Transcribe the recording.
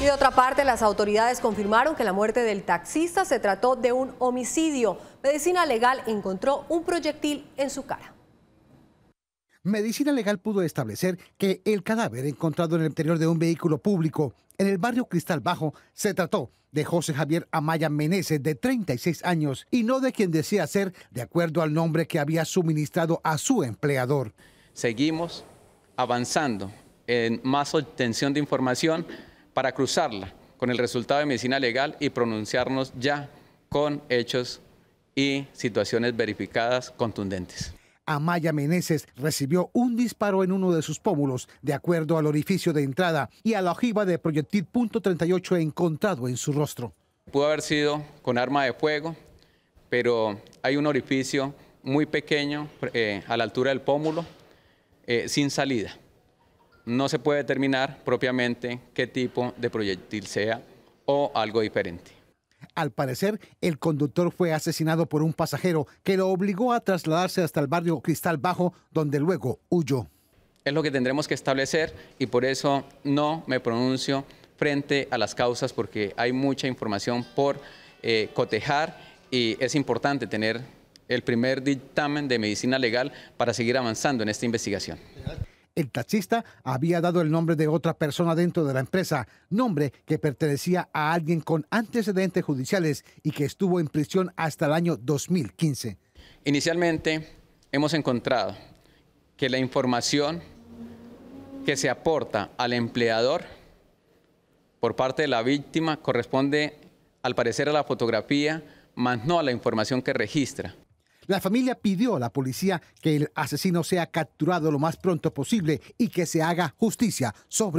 Y de otra parte, las autoridades confirmaron que la muerte del taxista se trató de un homicidio. Medicina Legal encontró un proyectil en su cara. Medicina Legal pudo establecer que el cadáver encontrado en el interior de un vehículo público en el barrio Cristal Bajo se trató de José Javier Amaya Meneses, de 36 años, y no de quien decía ser, de acuerdo al nombre que había suministrado a su empleador. Seguimos avanzando en más obtención de información para cruzarla con el resultado de medicina legal y pronunciarnos ya con hechos y situaciones verificadas contundentes. Amaya Meneses recibió un disparo en uno de sus pómulos, de acuerdo al orificio de entrada y a la ojiva de proyectil .38 encontrado en su rostro. Pudo haber sido con arma de fuego, pero hay un orificio muy pequeño eh, a la altura del pómulo, eh, sin salida no se puede determinar propiamente qué tipo de proyectil sea o algo diferente. Al parecer, el conductor fue asesinado por un pasajero que lo obligó a trasladarse hasta el barrio Cristal Bajo, donde luego huyó. Es lo que tendremos que establecer y por eso no me pronuncio frente a las causas porque hay mucha información por eh, cotejar y es importante tener el primer dictamen de medicina legal para seguir avanzando en esta investigación. El taxista había dado el nombre de otra persona dentro de la empresa, nombre que pertenecía a alguien con antecedentes judiciales y que estuvo en prisión hasta el año 2015. Inicialmente hemos encontrado que la información que se aporta al empleador por parte de la víctima corresponde al parecer a la fotografía, más no a la información que registra. La familia pidió a la policía que el asesino sea capturado lo más pronto posible y que se haga justicia sobre